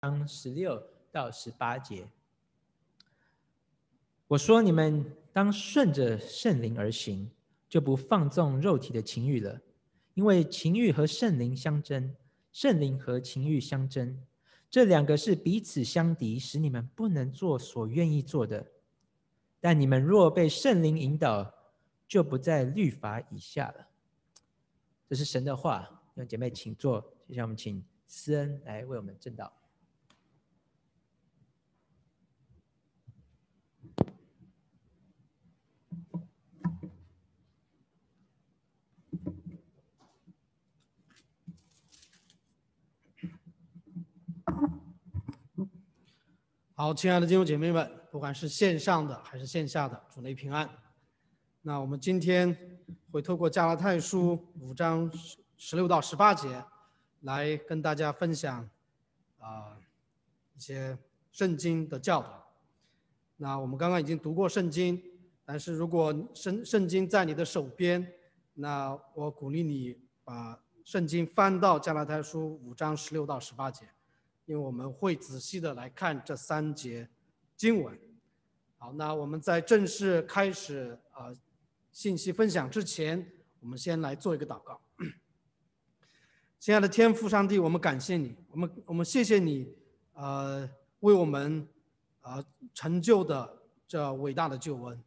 当十六到十八节，我说你们当顺着圣灵而行，就不放纵肉体的情欲了，因为情欲和圣灵相争，圣灵和情欲相争，这两个是彼此相敌，使你们不能做所愿意做的。但你们若被圣灵引导，就不在律法以下了。这是神的话，那姐妹请坐。接下来我们请思恩来为我们正道。好，亲爱的弟兄姐妹们，不管是线上的还是线下的主内平安。那我们今天会透过加拉太书五章十十六到十八节，来跟大家分享啊一些圣经的教导。那我们刚刚已经读过圣经，但是如果圣圣经在你的手边，那我鼓励你把圣经翻到加拉太书五章十六到十八节。因为我们会仔细的来看这三节经文。好，那我们在正式开始啊信息分享之前，我们先来做一个祷告。亲爱的天父上帝，我们感谢你，我们我们谢谢你，呃为我们啊成就的这伟大的救恩，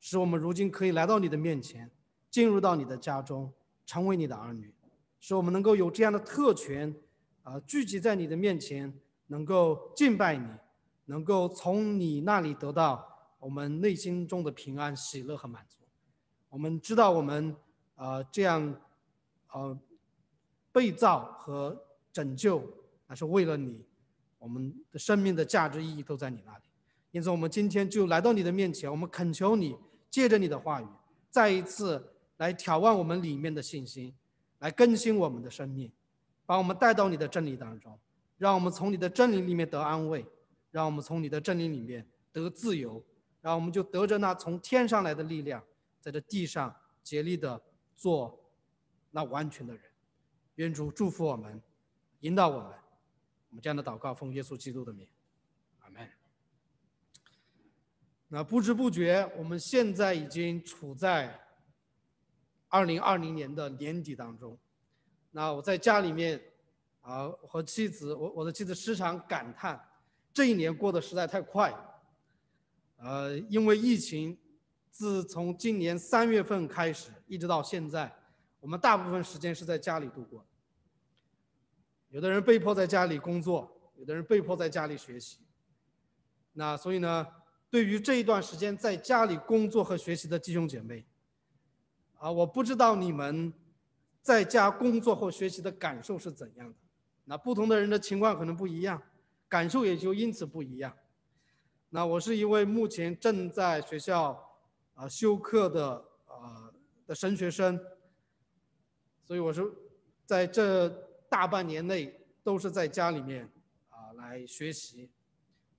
使我们如今可以来到你的面前，进入到你的家中，成为你的儿女，使我们能够有这样的特权。啊，聚集在你的面前，能够敬拜你，能够从你那里得到我们内心中的平安、喜乐和满足。我们知道，我们啊这样，呃，被造和拯救，那是为了你。我们的生命的价值、意义都在你那里。因此，我们今天就来到你的面前，我们恳求你，借着你的话语，再一次来挑旺我们里面的信心，来更新我们的生命。把我们带到你的真理当中，让我们从你的真理里面得安慰，让我们从你的真理里面得自由，让我们就得着那从天上来的力量，在这地上竭力的做那完全的人。愿主祝福我们，引导我们。我们这样的祷告奉耶稣基督的名，阿门。那不知不觉，我们现在已经处在二零二零年的年底当中。那我在家里面，啊，和妻子，我我的妻子时常感叹，这一年过得实在太快，呃，因为疫情，自从今年三月份开始，一直到现在，我们大部分时间是在家里度过。有的人被迫在家里工作，有的人被迫在家里学习。那所以呢，对于这一段时间在家里工作和学习的弟兄姐妹，啊，我不知道你们。在家工作或学习的感受是怎样的？那不同的人的情况可能不一样，感受也就因此不一样。那我是一位目前正在学校啊修课的啊的神学生，所以我是在这大半年内都是在家里面啊来学习，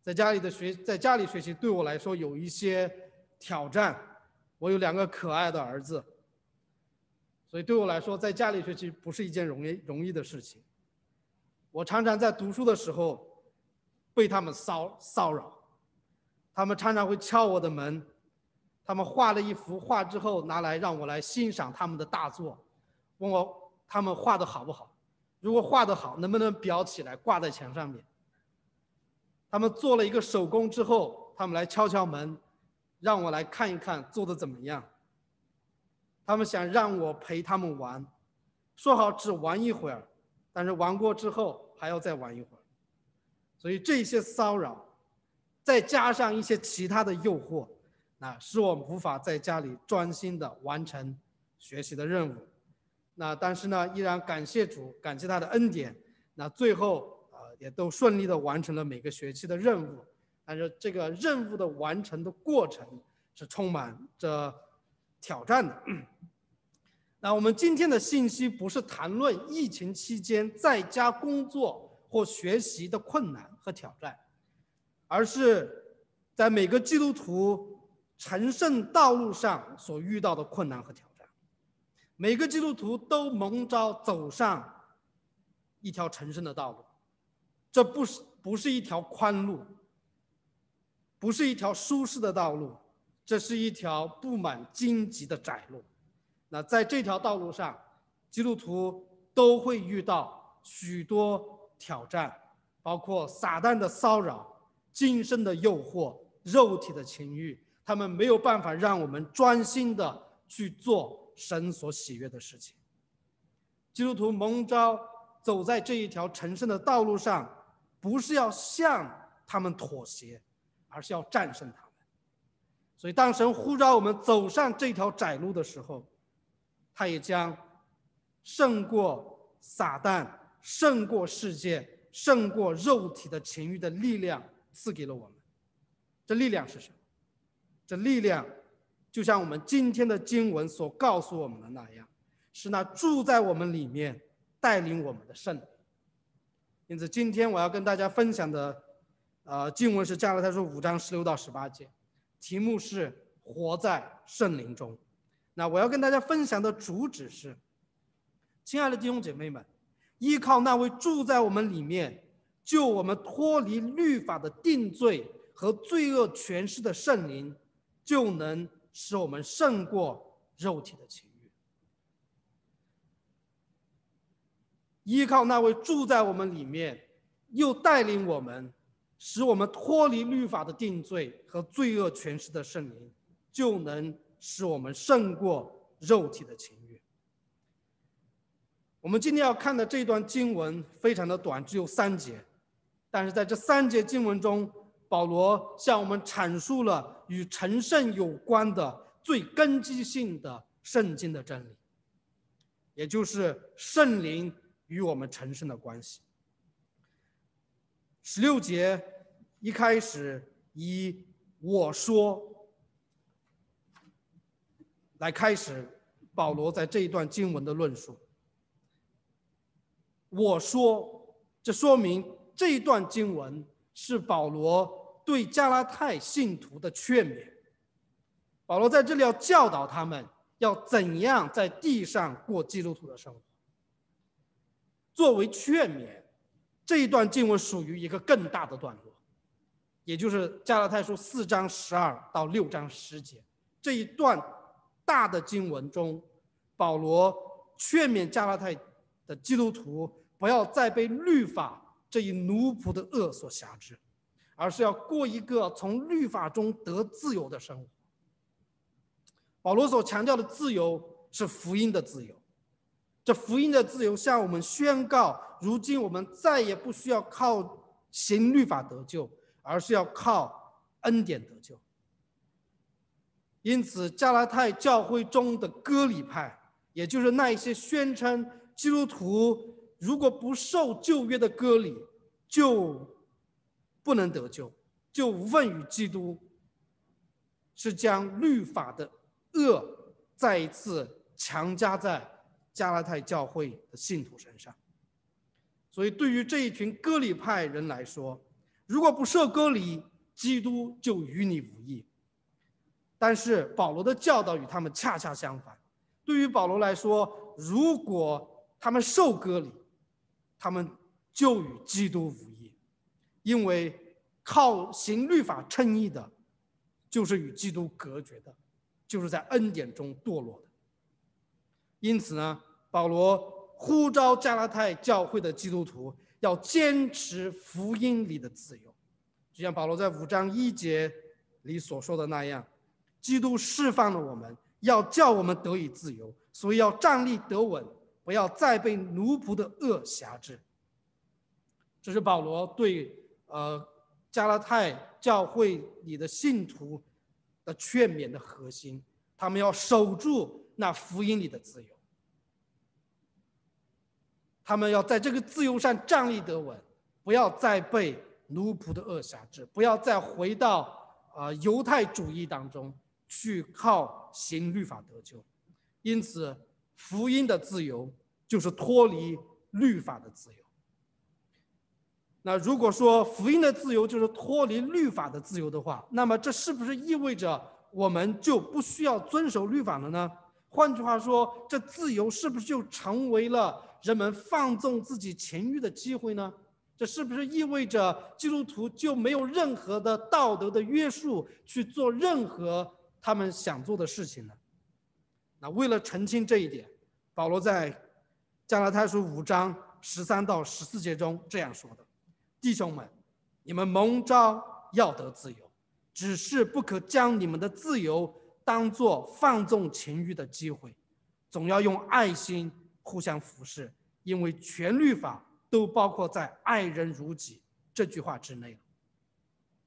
在家里的学在家里学习对我来说有一些挑战。我有两个可爱的儿子。所以对我来说，在家里学习不是一件容易容易的事情。我常常在读书的时候，被他们骚骚扰。他们常常会敲我的门，他们画了一幅画之后拿来让我来欣赏他们的大作，问我他们画的好不好。如果画的好，能不能裱起来挂在墙上面？他们做了一个手工之后，他们来敲敲门，让我来看一看做的怎么样。他们想让我陪他们玩，说好只玩一会儿，但是玩过之后还要再玩一会儿，所以这些骚扰，再加上一些其他的诱惑，那使我无法在家里专心的完成学习的任务。那但是呢，依然感谢主，感谢他的恩典。那最后啊，也都顺利的完成了每个学期的任务。但是这个任务的完成的过程是充满着。挑战的。那我们今天的信息不是谈论疫情期间在家工作或学习的困难和挑战，而是在每个基督徒成圣道路上所遇到的困难和挑战。每个基督徒都蒙召走上一条成圣的道路，这不是不是一条宽路，不是一条舒适的道路。这是一条布满荆棘的窄路，那在这条道路上，基督徒都会遇到许多挑战，包括撒旦的骚扰、今生的诱惑、肉体的情欲，他们没有办法让我们专心的去做神所喜悦的事情。基督徒蒙召走在这一条成圣的道路上，不是要向他们妥协，而是要战胜他们。所以，当神呼召我们走上这条窄路的时候，他也将胜过撒旦，胜过世界，胜过肉体的情欲的力量赐给了我们。这力量是什么？这力量就像我们今天的经文所告诉我们的那样，是那住在我们里面、带领我们的圣灵。因此，今天我要跟大家分享的，呃，经文是《加拉太书》五章十六到十八节。题目是“活在圣灵中”，那我要跟大家分享的主旨是：亲爱的弟兄姐妹们，依靠那位住在我们里面、救我们脱离律法的定罪和罪恶权势的圣灵，就能使我们胜过肉体的情欲；依靠那位住在我们里面、又带领我们。使我们脱离律法的定罪和罪恶权势的圣灵，就能使我们胜过肉体的情欲。我们今天要看的这段经文非常的短，只有三节，但是在这三节经文中，保罗向我们阐述了与成圣有关的最根基性的圣经的真理，也就是圣灵与我们成圣的关系。十六节一开始以“我说”来开始，保罗在这一段经文的论述。我说，这说明这一段经文是保罗对加拉太信徒的劝勉。保罗在这里要教导他们要怎样在地上过基督徒的生活，作为劝勉。这一段经文属于一个更大的段落，也就是加拉太书四章十二到六章十节这一段大的经文中，保罗劝勉加拉太的基督徒不要再被律法这一奴仆的恶所辖制，而是要过一个从律法中得自由的生活。保罗所强调的自由是福音的自由。这福音的自由向我们宣告：如今我们再也不需要靠行律法得救，而是要靠恩典得救。因此，加拉太教会中的割礼派，也就是那一些宣称基督徒如果不受旧约的割礼，就不能得救，就无份于基督，是将律法的恶再一次强加在。加拉太教会的信徒身上，所以对于这一群割礼派人来说，如果不受割礼，基督就与你无异。但是保罗的教导与他们恰恰相反。对于保罗来说，如果他们受割礼，他们就与基督无异，因为靠行律法称义的，就是与基督隔绝的，就是在恩典中堕落的。因此呢，保罗呼召加拉太教会的基督徒要坚持福音里的自由，就像保罗在五章一节里所说的那样：“基督释放了我们，要叫我们得以自由，所以要站立得稳，不要再被奴仆的恶辖制。”这是保罗对呃加拉太教会里的信徒的劝勉的核心，他们要守住。那福音里的自由，他们要在这个自由上站立得稳，不要再被奴仆的恶辖制，不要再回到啊犹太主义当中去靠新律法得救。因此，福音的自由就是脱离律法的自由。那如果说福音的自由就是脱离律法的自由的话，那么这是不是意味着我们就不需要遵守律法了呢？换句话说，这自由是不是就成为了人们放纵自己情欲的机会呢？这是不是意味着基督徒就没有任何的道德的约束去做任何他们想做的事情呢？那为了澄清这一点，保罗在加拉太书五章十三到十四节中这样说的：“弟兄们，你们蒙召要得自由，只是不可将你们的自由。”当做放纵情欲的机会，总要用爱心互相服侍，因为全律法都包括在“爱人如己”这句话之内了。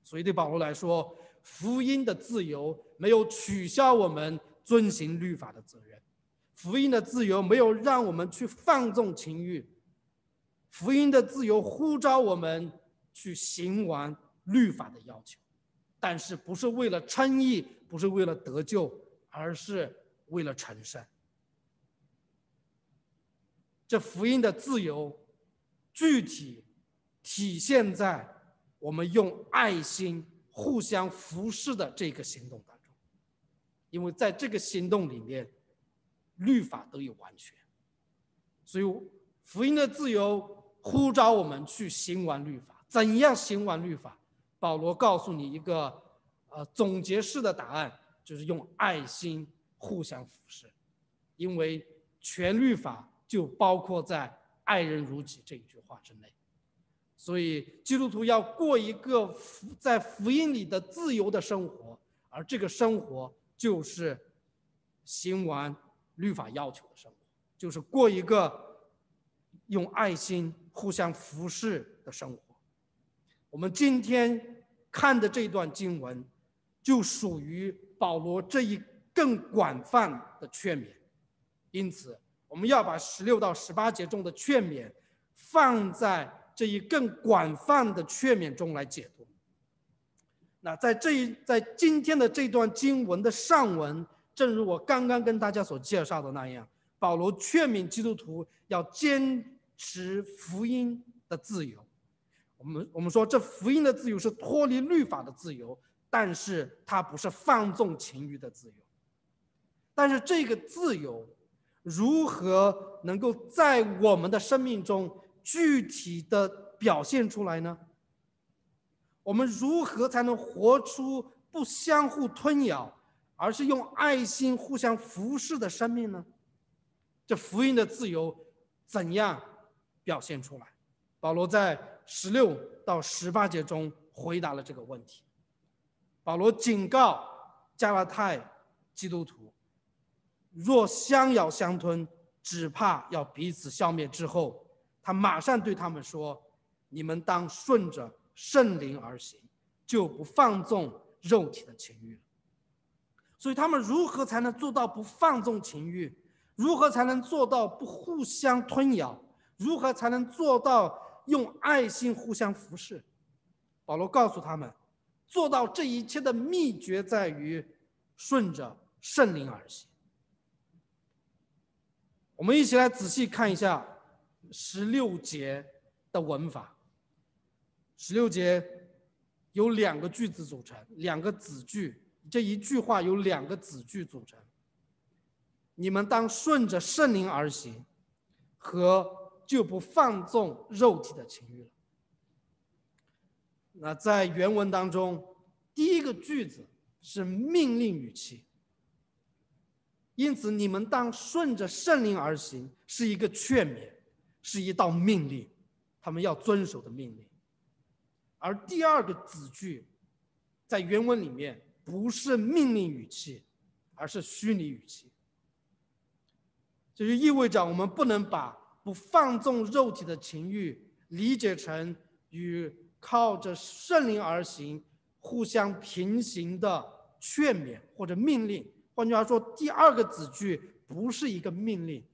所以对保罗来说，福音的自由没有取消我们遵行律法的责任，福音的自由没有让我们去放纵情欲，福音的自由呼召我们去行完律法的要求。但是不是为了称义，不是为了得救，而是为了成圣。这福音的自由，具体体现在我们用爱心互相服侍的这个行动当中。因为在这个行动里面，律法得以完全。所以福音的自由呼召我们去行完律法，怎样行完律法？保罗告诉你一个，呃，总结式的答案，就是用爱心互相服侍，因为全律法就包括在“爱人如己”这一句话之内，所以基督徒要过一个在福音里的自由的生活，而这个生活就是行完律法要求的生活，就是过一个用爱心互相服侍的生活。我们今天看的这段经文，就属于保罗这一更广泛的劝勉，因此，我们要把十六到十八节中的劝勉，放在这一更广泛的劝勉中来解读。那在这一在今天的这段经文的上文，正如我刚刚跟大家所介绍的那样，保罗劝勉基督徒要坚持福音的自由。我们我们说这福音的自由是脱离律法的自由，但是它不是放纵情欲的自由。但是这个自由如何能够在我们的生命中具体的表现出来呢？我们如何才能活出不相互吞咬，而是用爱心互相服侍的生命呢？这福音的自由怎样表现出来？保罗在。十六到十八节中回答了这个问题。保罗警告加拉太基督徒：若相咬相吞，只怕要彼此消灭。之后，他马上对他们说：“你们当顺着圣灵而行，就不放纵肉体的情欲了。”所以，他们如何才能做到不放纵情欲？如何才能做到不互相吞咬？如何才能做到？用爱心互相服侍。保罗告诉他们，做到这一切的秘诀在于顺着圣灵而行。我们一起来仔细看一下十六节的文法。十六节有两个句子组成，两个子句。这一句话有两个子句组成。你们当顺着圣灵而行，和。就不放纵肉体的情欲了。那在原文当中，第一个句子是命令语气，因此你们当顺着圣灵而行是一个劝勉，是一道命令，他们要遵守的命令。而第二个子句，在原文里面不是命令语气，而是虚拟语气，这就意味着我们不能把。不放纵肉体的情欲，理解成与靠着圣灵而行互相平行的劝勉或者命令。换句话说，第二个子句不是一个命令。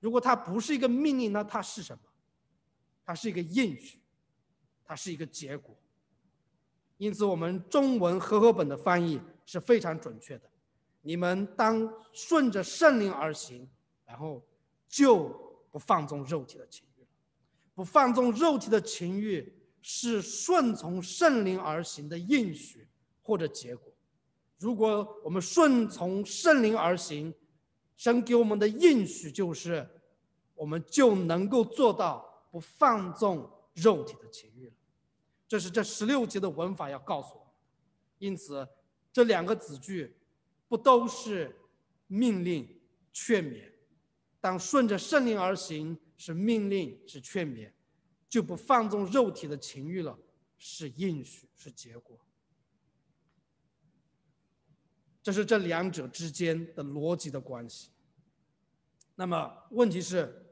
如果它不是一个命令那它是什么？它是一个应许，它是一个结果。因此，我们中文和合本的翻译是非常准确的。你们当顺着圣灵而行，然后就。不放纵肉体的情欲，不放纵肉体的情欲是顺从圣灵而行的应许或者结果。如果我们顺从圣灵而行，神给我们的应许就是，我们就能够做到不放纵肉体的情欲了。这是这十六节的文法要告诉我们。因此，这两个子句不都是命令劝勉。当顺着圣灵而行，是命令，是劝勉，就不放纵肉体的情欲了，是应许，是结果。这是这两者之间的逻辑的关系。那么，问题是，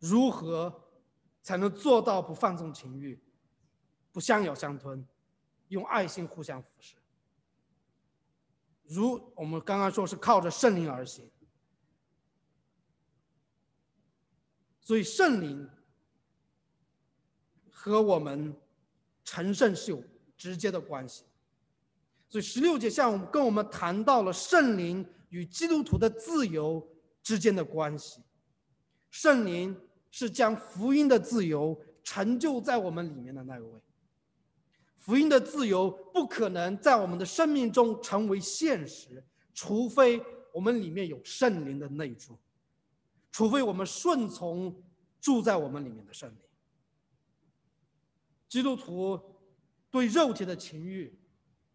如何才能做到不放纵情欲，不相咬相吞，用爱心互相扶持？如我们刚刚说，是靠着圣灵而行。所以圣灵和我们成圣是有直接的关系，所以十六节向我们跟我们谈到了圣灵与基督徒的自由之间的关系。圣灵是将福音的自由成就在我们里面的那一位。福音的自由不可能在我们的生命中成为现实，除非我们里面有圣灵的内住。除非我们顺从住在我们里面的圣灵，基督徒对肉体的情欲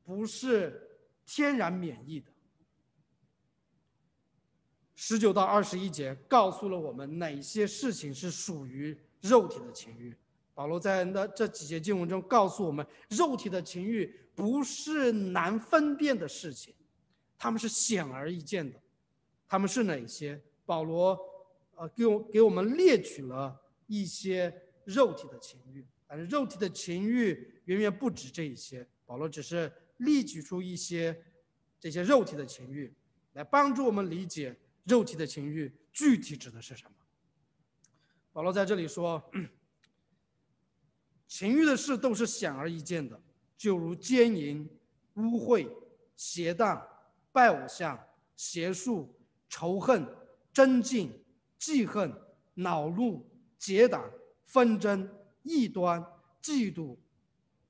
不是天然免疫的。十九到二十一节告诉了我们哪些事情是属于肉体的情欲。保罗在那这几节经文中告诉我们，肉体的情欲不是难分辨的事情，他们是显而易见的。他们是哪些？保罗。呃，给我给我们列举了一些肉体的情欲，但是肉体的情欲远远不止这一些。保罗只是列举出一些这些肉体的情欲，来帮助我们理解肉体的情欲具体指的是什么。保罗在这里说，情欲的事都是显而易见的，就如奸淫、污秽、邪荡、拜偶像、邪术、仇恨、贞竞。记恨、恼怒、结党、纷争、异端、嫉妒、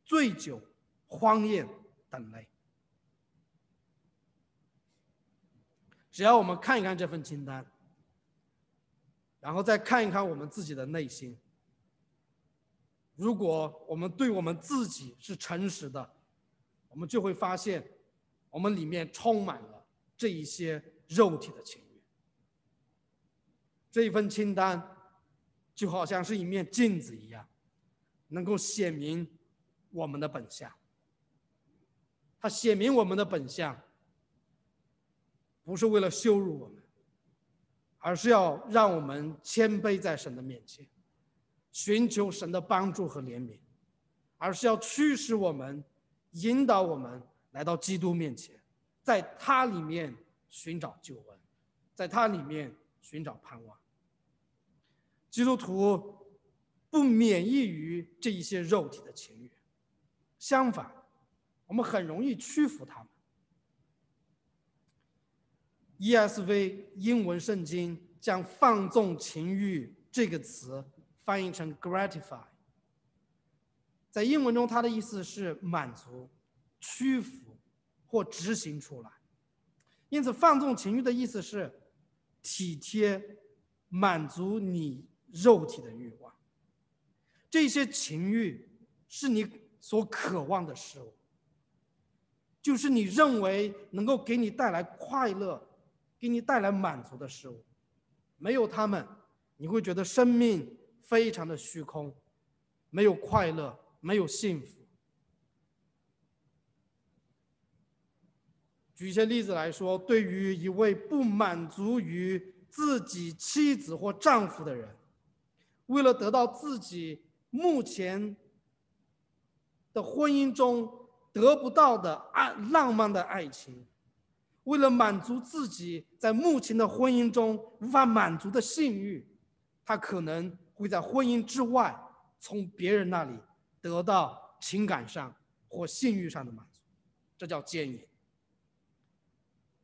醉酒、荒宴等类。只要我们看一看这份清单，然后再看一看我们自己的内心，如果我们对我们自己是诚实的，我们就会发现，我们里面充满了这一些肉体的情。这一份清单，就好像是一面镜子一样，能够显明我们的本相。它显明我们的本相，不是为了羞辱我们，而是要让我们谦卑在神的面前，寻求神的帮助和怜悯，而是要驱使我们，引导我们来到基督面前，在他里面寻找救恩，在他里面寻找盼望。基督徒不免疫于这一些肉体的情欲，相反，我们很容易屈服他们。ESV 英文圣经将“放纵情欲”这个词翻译成 “gratify”，在英文中，它的意思是满足、屈服或执行出来。因此，“放纵情欲”的意思是体贴、满足你。肉体的欲望，这些情欲是你所渴望的事物，就是你认为能够给你带来快乐、给你带来满足的事物。没有他们，你会觉得生命非常的虚空，没有快乐，没有幸福。举一些例子来说，对于一位不满足于自己妻子或丈夫的人。为了得到自己目前的婚姻中得不到的爱、浪漫的爱情，为了满足自己在目前的婚姻中无法满足的性欲，他可能会在婚姻之外从别人那里得到情感上或性欲上的满足。这叫奸淫。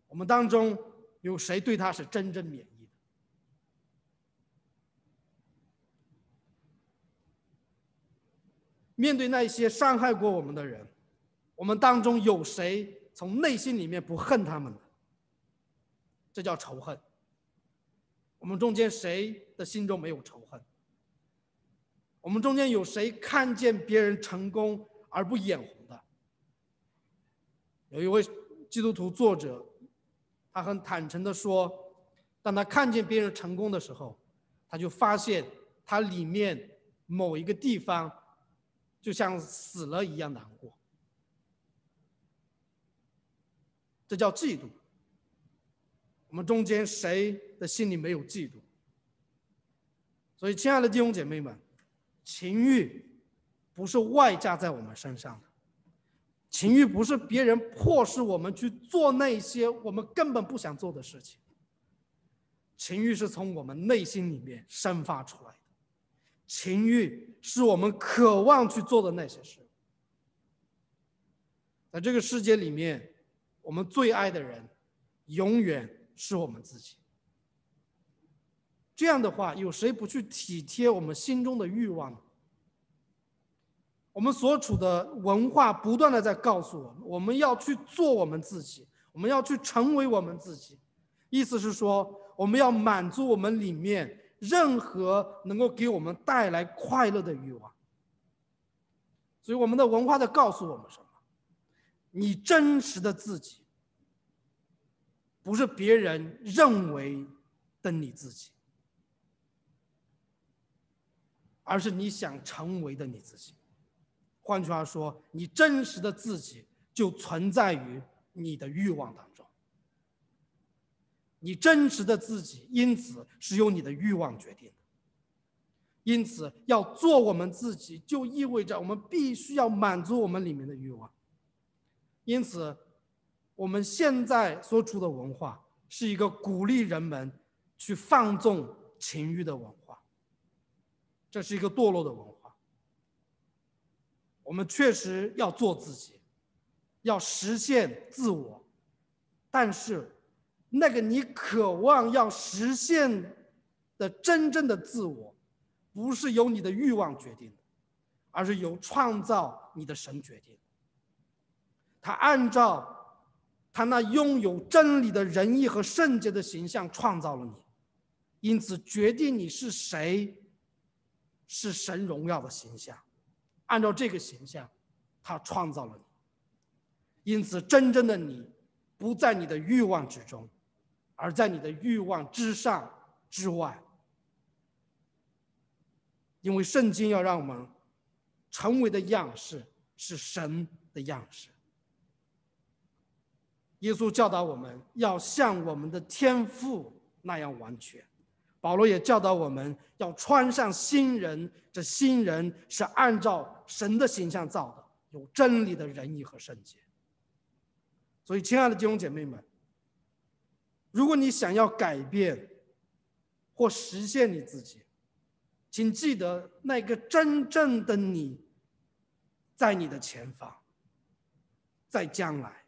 我们当中有谁对他是真正免？面对那些伤害过我们的人，我们当中有谁从内心里面不恨他们？这叫仇恨。我们中间谁的心中没有仇恨？我们中间有谁看见别人成功而不眼红的？有一位基督徒作者，他很坦诚地说，当他看见别人成功的时候，他就发现他里面某一个地方。就像死了一样难过，这叫嫉妒。我们中间谁的心里没有嫉妒？所以，亲爱的弟兄姐妹们，情欲不是外加在我们身上的，情欲不是别人迫使我们去做那些我们根本不想做的事情，情欲是从我们内心里面生发出来。情欲是我们渴望去做的那些事，在这个世界里面，我们最爱的人永远是我们自己。这样的话，有谁不去体贴我们心中的欲望呢？我们所处的文化不断的在告诉我们：我们要去做我们自己，我们要去成为我们自己。意思是说，我们要满足我们里面。任何能够给我们带来快乐的欲望，所以我们的文化在告诉我们什么？你真实的自己，不是别人认为的你自己，而是你想成为的你自己。换句话说，你真实的自己就存在于你的欲望当中。你真实的自己，因此是由你的欲望决定的。因此，要做我们自己，就意味着我们必须要满足我们里面的欲望。因此，我们现在所处的文化是一个鼓励人们去放纵情欲的文化。这是一个堕落的文化。我们确实要做自己，要实现自我，但是。那个你渴望要实现的真正的自我，不是由你的欲望决定的，而是由创造你的神决定。他按照他那拥有真理的仁义和圣洁的形象创造了你，因此决定你是谁，是神荣耀的形象。按照这个形象，他创造了你，因此真正的你不在你的欲望之中。而在你的欲望之上之外，因为圣经要让我们成为的样式是神的样式。耶稣教导我们要像我们的天赋那样完全，保罗也教导我们要穿上新人。这新人是按照神的形象造的，有真理的仁义和圣洁。所以，亲爱的弟兄姐妹们。如果你想要改变，或实现你自己，请记得那个真正的你在你的前方，在将来，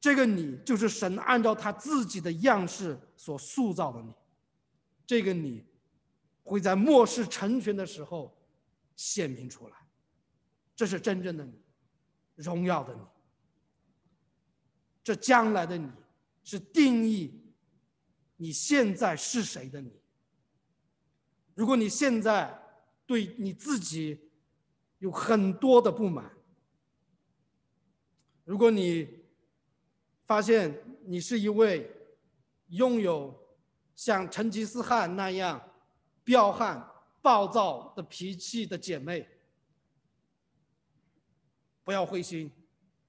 这个你就是神按照他自己的样式所塑造的你，这个你会在末世成全的时候显明出来，这是真正的你，荣耀的你，这将来的你。是定义你现在是谁的你。如果你现在对你自己有很多的不满，如果你发现你是一位拥有像成吉思汗那样彪悍暴躁的脾气的姐妹，不要灰心，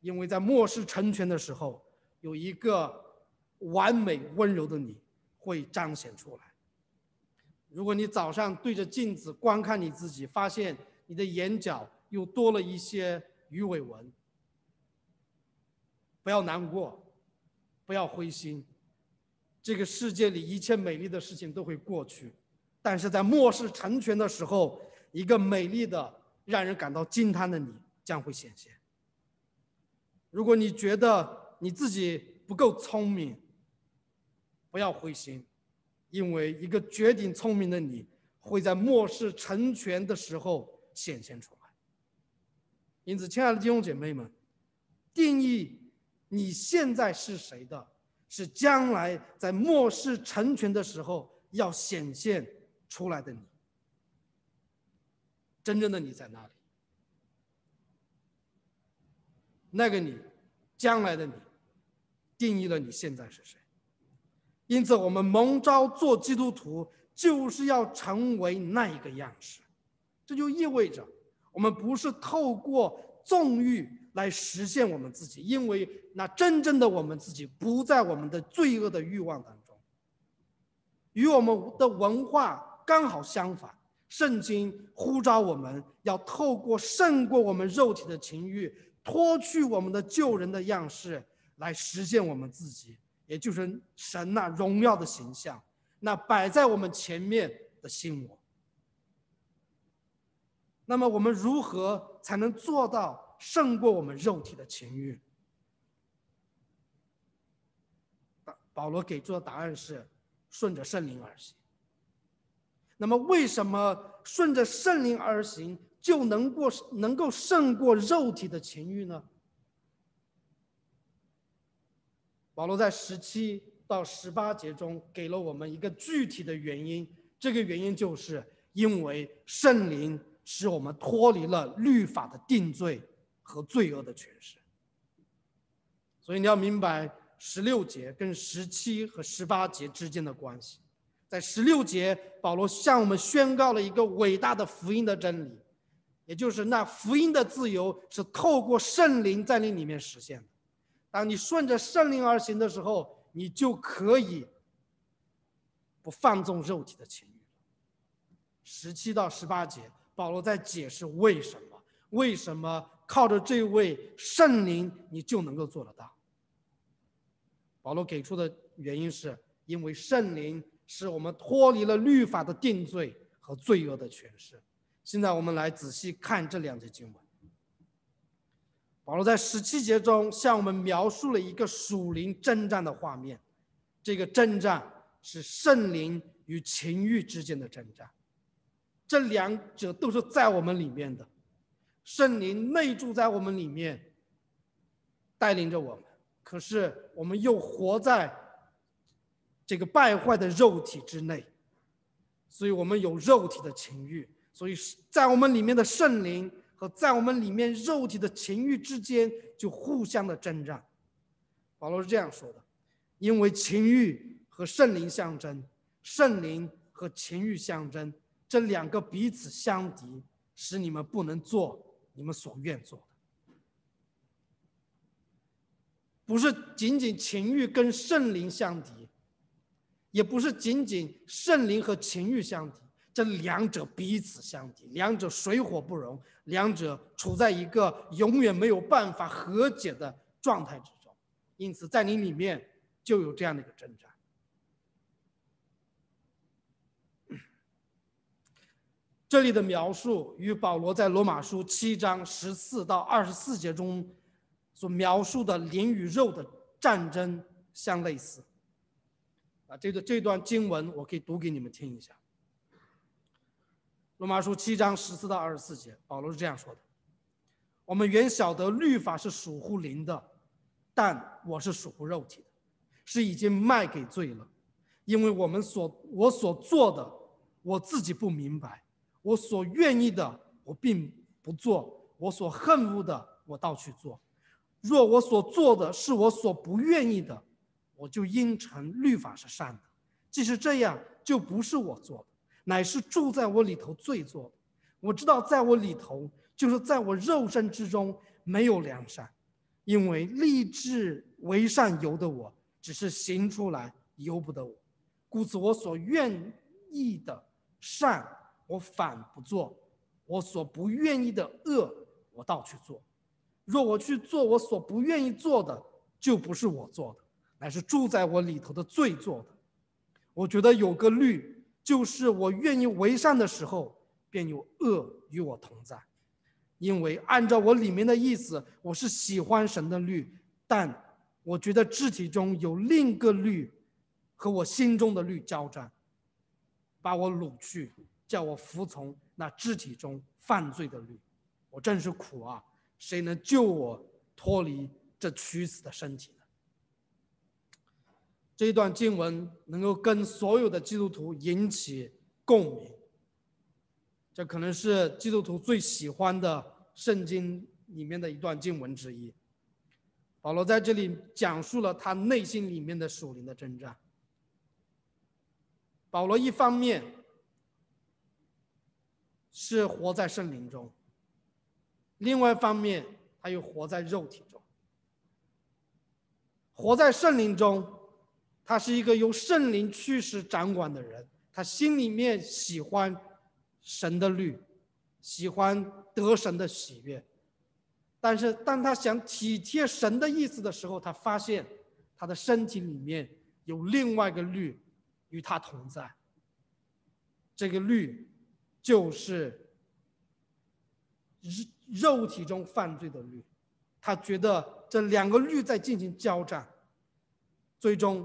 因为在末世成全的时候，有一个。完美温柔的你会彰显出来。如果你早上对着镜子观看你自己，发现你的眼角又多了一些鱼尾纹，不要难过，不要灰心。这个世界里一切美丽的事情都会过去，但是在末世成全的时候，一个美丽的让人感到惊叹的你将会显现。如果你觉得你自己不够聪明，不要灰心，因为一个绝顶聪明的你会在末世成全的时候显现出来。因此，亲爱的弟兄姐妹们，定义你现在是谁的，是将来在末世成全的时候要显现出来的你。真正的你在哪里？那个你，将来的你，定义了你现在是谁。因此，我们蒙召做基督徒，就是要成为那一个样式。这就意味着，我们不是透过纵欲来实现我们自己，因为那真正的我们自己不在我们的罪恶的欲望当中，与我们的文化刚好相反。圣经呼召我们要透过胜过我们肉体的情欲，脱去我们的旧人的样式，来实现我们自己。也就是神那荣耀的形象，那摆在我们前面的心魔。那么我们如何才能做到胜过我们肉体的情欲？保罗给出的答案是：顺着圣灵而行。那么为什么顺着圣灵而行就能过能够胜过肉体的情欲呢？保罗在十七到十八节中给了我们一个具体的原因，这个原因就是因为圣灵使我们脱离了律法的定罪和罪恶的权势。所以你要明白十六节跟十七和十八节之间的关系。在十六节，保罗向我们宣告了一个伟大的福音的真理，也就是那福音的自由是透过圣灵在那里面实现的。当你顺着圣灵而行的时候，你就可以不放纵肉体的情欲。十七到十八节，保罗在解释为什么，为什么靠着这位圣灵，你就能够做得到。保罗给出的原因是因为圣灵使我们脱离了律法的定罪和罪恶的权势。现在我们来仔细看这两节经文。保罗在十七节中向我们描述了一个属灵征战的画面，这个征战是圣灵与情欲之间的征战，这两者都是在我们里面的，圣灵内住在我们里面，带领着我们，可是我们又活在，这个败坏的肉体之内，所以我们有肉体的情欲，所以在我们里面的圣灵。和在我们里面肉体的情欲之间就互相的征战，保罗是这样说的：因为情欲和圣灵相争，圣灵和情欲相争，这两个彼此相敌，使你们不能做你们所愿做的。不是仅仅情欲跟圣灵相敌，也不是仅仅圣灵和情欲相敌。这两者彼此相敌，两者水火不容，两者处在一个永远没有办法和解的状态之中，因此在你里面就有这样的一个挣扎。这里的描述与保罗在罗马书七章十四到二十四节中所描述的灵与肉的战争相类似。啊，这个这段经文我可以读给你们听一下。罗马书七章十四到二十四节，保罗是这样说的：“我们原晓得律法是属乎灵的，但我是属乎肉体，的，是已经卖给罪了。因为我们所我所做的，我自己不明白；我所愿意的，我并不做；我所恨恶的，我倒去做。若我所做的是我所不愿意的，我就应承律法是善的；即使这样，就不是我做的。”乃是住在我里头罪作，我知道在我里头，就是在我肉身之中没有良善，因为立志为善由得我，只是行出来由不得我，故此我所愿意的善，我反不做；我所不愿意的恶，我倒去做。若我去做我所不愿意做的，就不是我做的，乃是住在我里头的罪作的。我觉得有个律。就是我愿意为善的时候，便有恶与我同在，因为按照我里面的意思，我是喜欢神的律，但我觉得肢体中有另一个律，和我心中的律交战，把我掳去，叫我服从那肢体中犯罪的律，我真是苦啊！谁能救我脱离这屈死的身体？这一段经文能够跟所有的基督徒引起共鸣，这可能是基督徒最喜欢的圣经里面的一段经文之一。保罗在这里讲述了他内心里面的属灵的征战。保罗一方面是活在圣灵中，另外一方面他又活在肉体中，活在圣灵中。他是一个由圣灵驱使掌管的人，他心里面喜欢神的律，喜欢得神的喜悦，但是当他想体贴神的意思的时候，他发现他的身体里面有另外一个律与他同在，这个律就是肉肉体中犯罪的律，他觉得这两个律在进行交战，最终。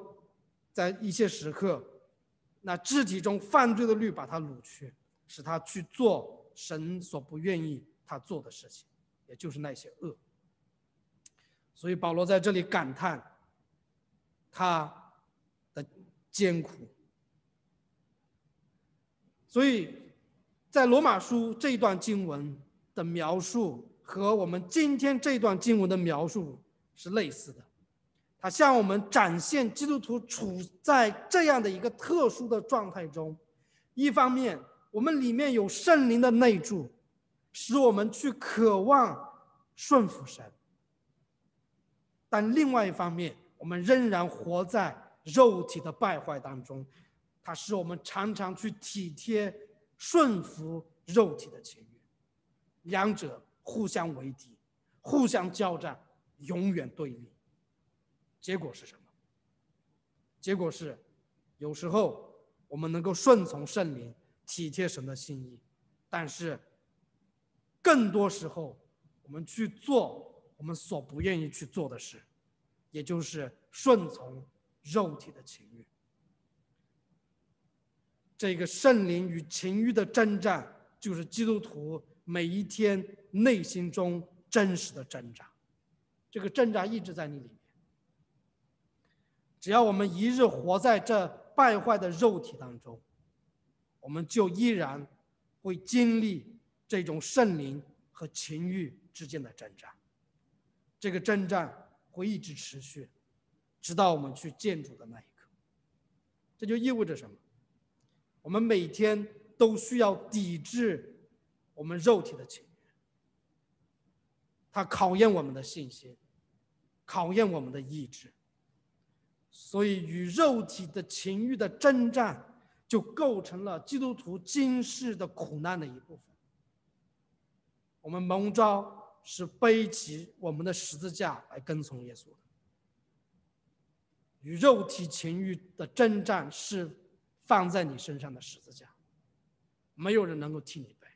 在一些时刻，那肢体中犯罪的律把他掳去，使他去做神所不愿意他做的事情，也就是那些恶。所以保罗在这里感叹他的艰苦。所以在罗马书这一段经文的描述和我们今天这段经文的描述是类似的。他向我们展现基督徒处在这样的一个特殊的状态中，一方面我们里面有圣灵的内助，使我们去渴望顺服神；但另外一方面，我们仍然活在肉体的败坏当中，它使我们常常去体贴顺服肉体的情欲，两者互相为敌，互相交战，永远对立。结果是什么？结果是，有时候我们能够顺从圣灵，体贴神的心意；但是，更多时候，我们去做我们所不愿意去做的事，也就是顺从肉体的情欲。这个圣灵与情欲的征战，就是基督徒每一天内心中真实的挣扎。这个挣扎一直在你里面。只要我们一日活在这败坏的肉体当中，我们就依然会经历这种圣灵和情欲之间的征战。这个征战会一直持续，直到我们去建筑的那一刻。这就意味着什么？我们每天都需要抵制我们肉体的情欲。它考验我们的信心，考验我们的意志。所以，与肉体的情欲的征战，就构成了基督徒今世的苦难的一部分。我们蒙召是背起我们的十字架来跟从耶稣的，与肉体情欲的征战是放在你身上的十字架，没有人能够替你背，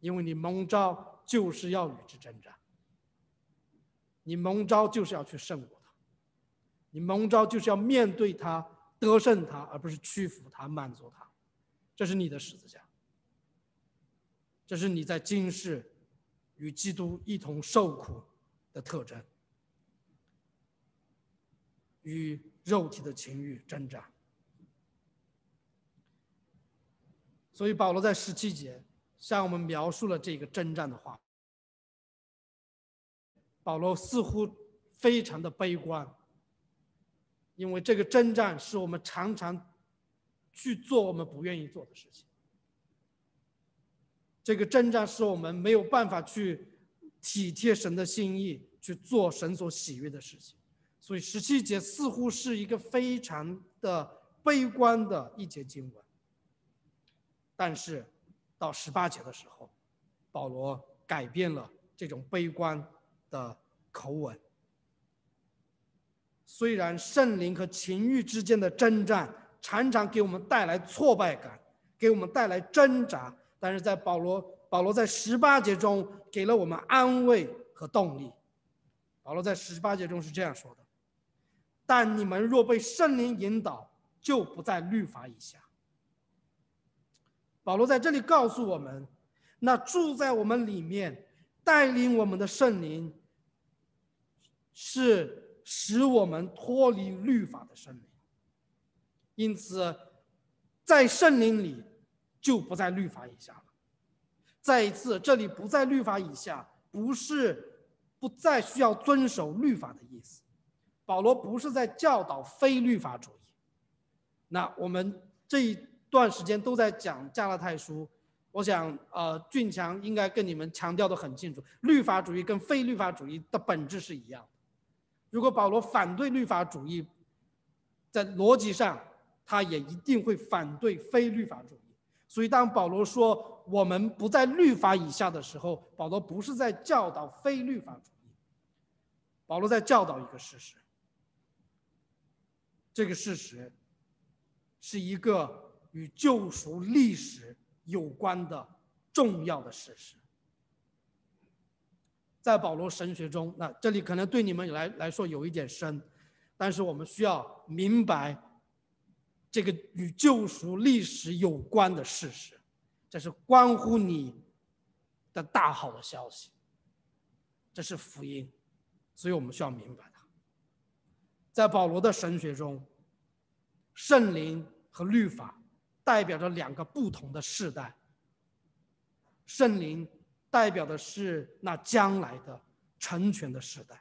因为你蒙召就是要与之征战，你蒙召就是要去胜过。你蒙召就是要面对他，得胜他，而不是屈服他、满足他，这是你的十字架，这是你在今世与基督一同受苦的特征，与肉体的情欲挣战。所以保罗在十七节向我们描述了这个征战的话。保罗似乎非常的悲观。因为这个征战是我们常常去做我们不愿意做的事情，这个征战是我们没有办法去体贴神的心意去做神所喜悦的事情，所以十七节似乎是一个非常的悲观的一节经文，但是到十八节的时候，保罗改变了这种悲观的口吻。虽然圣灵和情欲之间的征战常常给我们带来挫败感，给我们带来挣扎，但是在保罗，保罗在十八节中给了我们安慰和动力。保罗在十八节中是这样说的：“但你们若被圣灵引导，就不在律法以下。”保罗在这里告诉我们，那住在我们里面、带领我们的圣灵是。使我们脱离律法的圣灵，因此，在圣灵里就不在律法以下了。再一次，这里不在律法以下，不是不再需要遵守律法的意思。保罗不是在教导非律法主义。那我们这一段时间都在讲加拉太书，我想，呃，俊强应该跟你们强调的很清楚：，律法主义跟非律法主义的本质是一样。如果保罗反对律法主义，在逻辑上，他也一定会反对非律法主义。所以，当保罗说“我们不在律法以下”的时候，保罗不是在教导非律法主义，保罗在教导一个事实。这个事实是一个与救赎历史有关的重要的事实。在保罗神学中，那这里可能对你们来来说有一点深，但是我们需要明白这个与救赎历史有关的事实，这是关乎你的大好的消息，这是福音，所以我们需要明白它。在保罗的神学中，圣灵和律法代表着两个不同的世代，圣灵。代表的是那将来的成全的时代，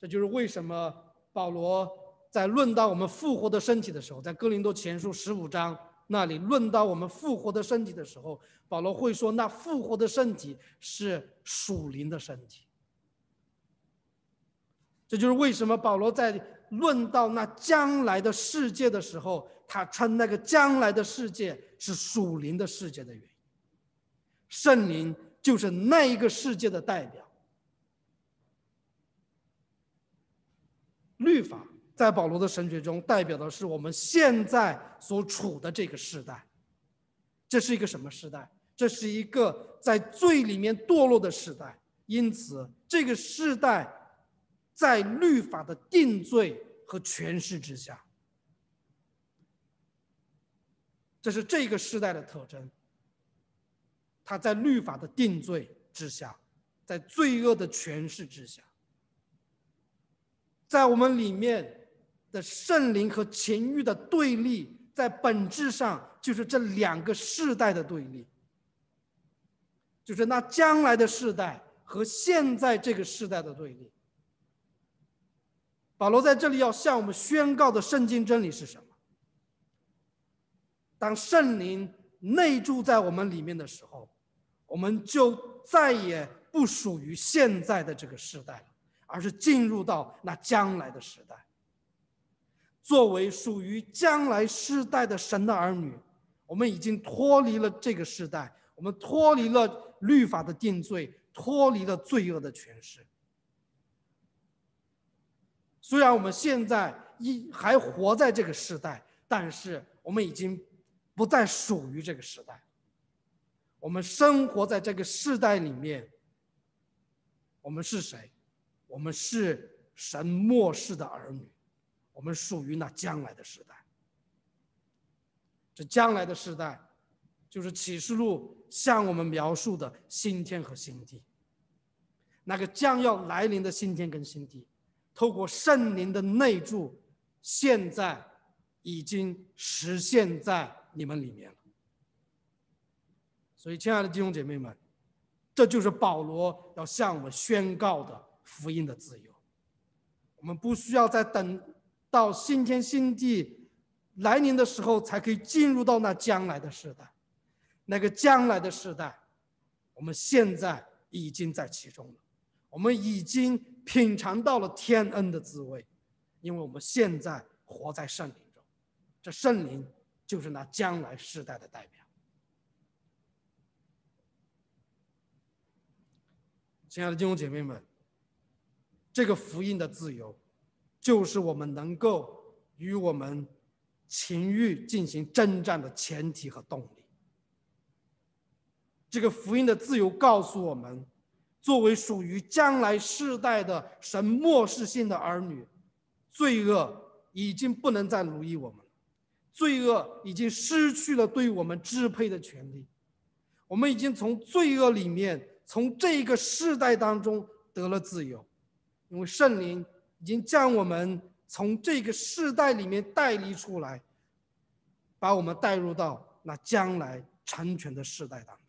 这就是为什么保罗在论到我们复活的身体的时候，在哥林多前书十五章那里论到我们复活的身体的时候，保罗会说那复活的身体是属灵的身体。这就是为什么保罗在论到那将来的世界的时候，他称那个将来的世界是属灵的世界的原因。圣灵就是那一个世界的代表，律法在保罗的神学中代表的是我们现在所处的这个时代。这是一个什么时代？这是一个在罪里面堕落的时代。因此，这个时代在律法的定罪和诠释之下，这是这个时代的特征。他在律法的定罪之下，在罪恶的权势之下，在我们里面的圣灵和情欲的对立，在本质上就是这两个世代的对立，就是那将来的世代和现在这个世代的对立。保罗在这里要向我们宣告的圣经真理是什么？当圣灵内住在我们里面的时候。我们就再也不属于现在的这个时代了，而是进入到那将来的时代。作为属于将来世代的神的儿女，我们已经脱离了这个时代，我们脱离了律法的定罪，脱离了罪恶的权势。虽然我们现在一还活在这个时代，但是我们已经不再属于这个时代。我们生活在这个时代里面。我们是谁？我们是神末世的儿女，我们属于那将来的时代。这将来的时代，就是启示录向我们描述的新天和新地。那个将要来临的新天跟新地，透过圣灵的内住，现在已经实现在你们里面了。所以，亲爱的弟兄姐妹们，这就是保罗要向我们宣告的福音的自由。我们不需要再等到新天新地来临的时候才可以进入到那将来的时代。那个将来的时代，我们现在已经在其中了。我们已经品尝到了天恩的滋味，因为我们现在活在圣灵中，这圣灵就是那将来时代的代表。亲爱的弟兄姐妹们，这个福音的自由，就是我们能够与我们情欲进行征战的前提和动力。这个福音的自由告诉我们，作为属于将来世代的神漠视性的儿女，罪恶已经不能再奴役我们罪恶已经失去了对我们支配的权利，我们已经从罪恶里面。从这个世代当中得了自由，因为圣灵已经将我们从这个世代里面带离出来，把我们带入到那将来成全的世代当中。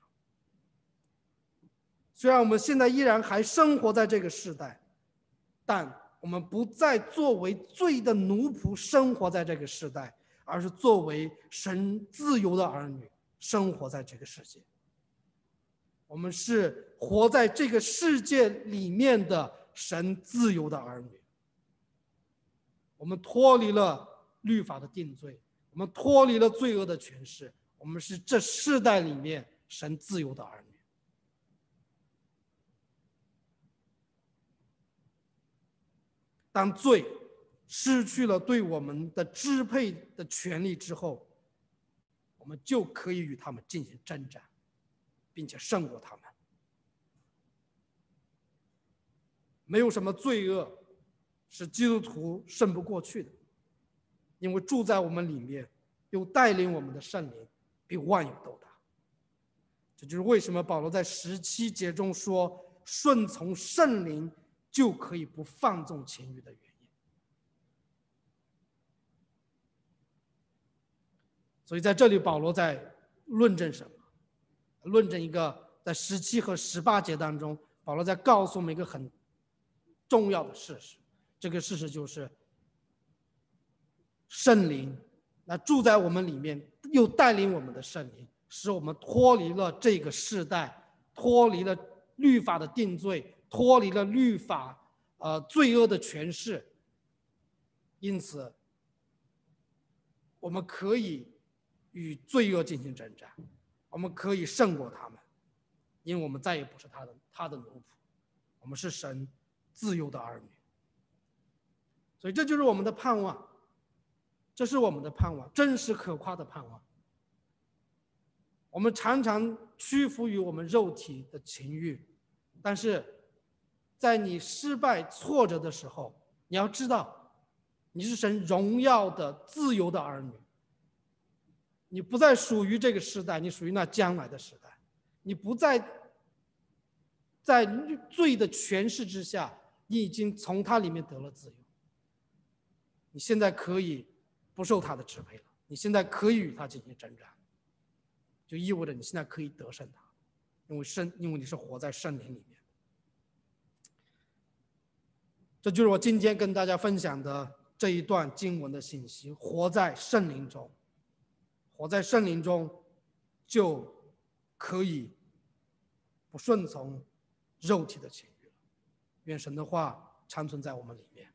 虽然我们现在依然还生活在这个世代，但我们不再作为罪的奴仆生活在这个世代，而是作为神自由的儿女生活在这个世界。我们是活在这个世界里面的神自由的儿女，我们脱离了律法的定罪，我们脱离了罪恶的权势，我们是这世代里面神自由的儿女。当罪失去了对我们的支配的权利之后，我们就可以与他们进行征战。并且胜过他们，没有什么罪恶是基督徒胜不过去的，因为住在我们里面又带领我们的圣灵比万有都大。这就是为什么保罗在十七节中说顺从圣灵就可以不放纵情欲的原因。所以在这里，保罗在论证什么？论证一个，在十七和十八节当中，保罗在告诉我们一个很重要的事实，这个事实就是，圣灵那住在我们里面，又带领我们的圣灵，使我们脱离了这个世代，脱离了律法的定罪，脱离了律法呃罪恶的权势，因此，我们可以与罪恶进行征战。我们可以胜过他们，因为我们再也不是他的他的奴仆，我们是神自由的儿女。所以这就是我们的盼望，这是我们的盼望，真实可夸的盼望。我们常常屈服于我们肉体的情欲，但是在你失败挫折的时候，你要知道，你是神荣耀的自由的儿女。你不再属于这个时代，你属于那将来的时代。你不再在罪的权势之下，你已经从它里面得了自由。你现在可以不受它的支配了，你现在可以与它进行征战，就意味着你现在可以得胜它，因为圣，因为你是活在圣灵里面。这就是我今天跟大家分享的这一段经文的信息：活在圣灵中。我在圣灵中，就，可以，不顺从肉体的情欲了。愿神的话常存在我们里面。